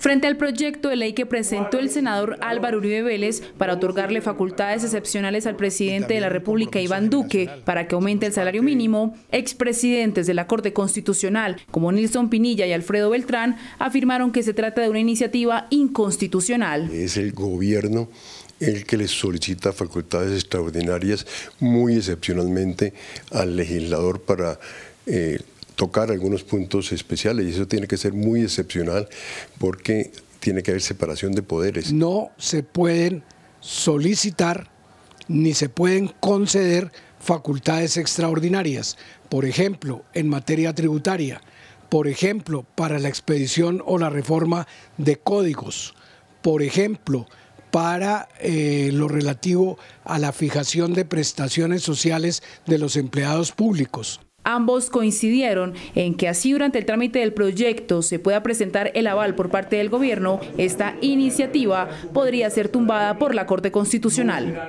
Frente al proyecto de ley que presentó el senador Álvaro Uribe Vélez para otorgarle facultades excepcionales al presidente de la República, Iván Duque, para que aumente el salario mínimo, expresidentes de la Corte Constitucional, como Nilson Pinilla y Alfredo Beltrán, afirmaron que se trata de una iniciativa inconstitucional. Es el gobierno el que le solicita facultades extraordinarias muy excepcionalmente al legislador para eh, tocar algunos puntos especiales y eso tiene que ser muy excepcional porque tiene que haber separación de poderes. No se pueden solicitar ni se pueden conceder facultades extraordinarias, por ejemplo, en materia tributaria, por ejemplo, para la expedición o la reforma de códigos, por ejemplo, para eh, lo relativo a la fijación de prestaciones sociales de los empleados públicos. Ambos coincidieron en que así durante el trámite del proyecto se pueda presentar el aval por parte del gobierno, esta iniciativa podría ser tumbada por la Corte Constitucional.